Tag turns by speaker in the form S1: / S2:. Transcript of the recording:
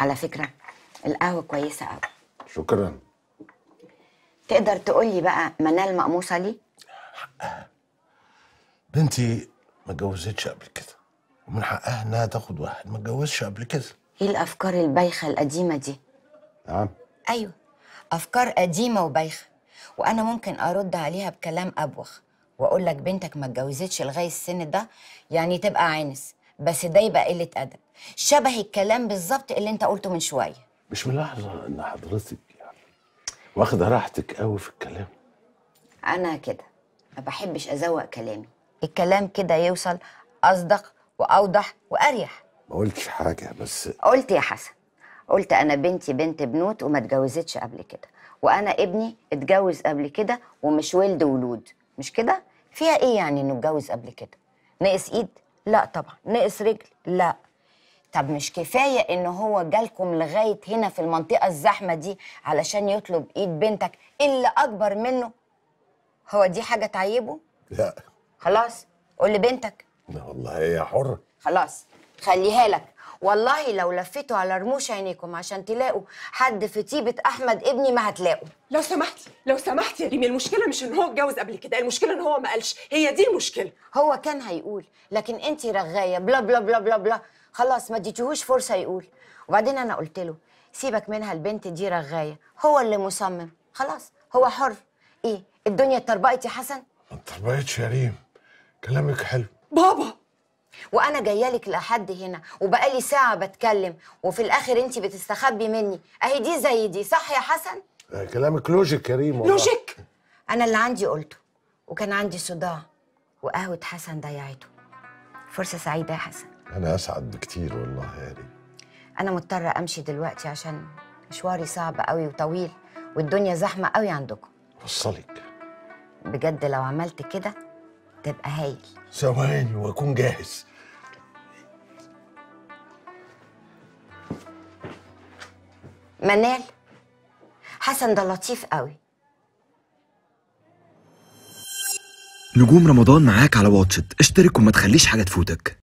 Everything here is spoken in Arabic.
S1: على فكرة القهوة كويسة قوي شكرا تقدر تقولي بقى منال مقموصة لي؟ حقها بنتي ما اتجوزتش قبل كده ومن حقها انها تاخد واحد ما اتجوزش قبل كده ايه الافكار البايخه القديمه دي نعم ايوه افكار قديمه وبايخه وانا ممكن ارد عليها بكلام ابوخ واقول لك بنتك ما اتجوزتش لغايه السن ده يعني تبقى عانس بس ده يبقى قله ادب شبه الكلام بالظبط اللي انت قلته من شويه مش ملاحظه ان حضرتك يعني واخده راحتك قوي في الكلام انا كده ما بحبش ازوق كلامي الكلام كده يوصل اصدق واوضح واريح ما قلتش حاجه بس قلت يا حسن قلت انا بنتي بنت بنوت وما اتجوزتش قبل كده وانا ابني اتجوز قبل كده ومش ولد ولود مش كده فيها ايه يعني انه اتجوز قبل كده نقص ايد لا طبعا نقص رجل لا طب مش كفايه ان هو جالكم لغايه هنا في المنطقه الزحمه دي علشان يطلب ايد بنتك اللي اكبر منه هو دي حاجه تعيبه لا خلاص قول لبنتك لا والله هي حره خلاص خليها لك والله لو لفيتوا على رموش عينيكم عشان تلاقوا حد في طيبة أحمد ابني ما هتلاقوا لو سمحتي لو سمحتي يا ريمي المشكلة مش إن هو اتجوز قبل كده المشكلة إن هو ما قالش هي دي المشكلة هو كان هيقول لكن أنت رغاية بلا بلا بلا بلا بلا خلاص ما اديتيهوش فرصه يقول وبعدين انا قلت له سيبك منها البنت دي رغايه هو اللي مصمم خلاص هو حر ايه الدنيا اتطربقت يا حسن اتطربقتش يا ريم كلامك حلو بابا وانا جايه لك لحد هنا وبقالي ساعه بتكلم وفي الاخر انت بتستخبي مني اهي دي زي دي صح يا حسن آه، كلامك لوجيك يا ريم لوجيك انا اللي عندي قلته وكان عندي صداع وقهوه حسن ضيعته فرصة سعيدة يا حسن أنا أسعد بكتير والله يا ريم أنا مضطرة أمشي دلوقتي عشان مشواري صعب قوي وطويل والدنيا زحمة قوي عندكم وصلك بجد لو عملت كده تبقى هايل ثواني وأكون جاهز منال حسن ده لطيف قوي نجوم رمضان معاك على واتشت اشترك وما تخليش حاجة تفوتك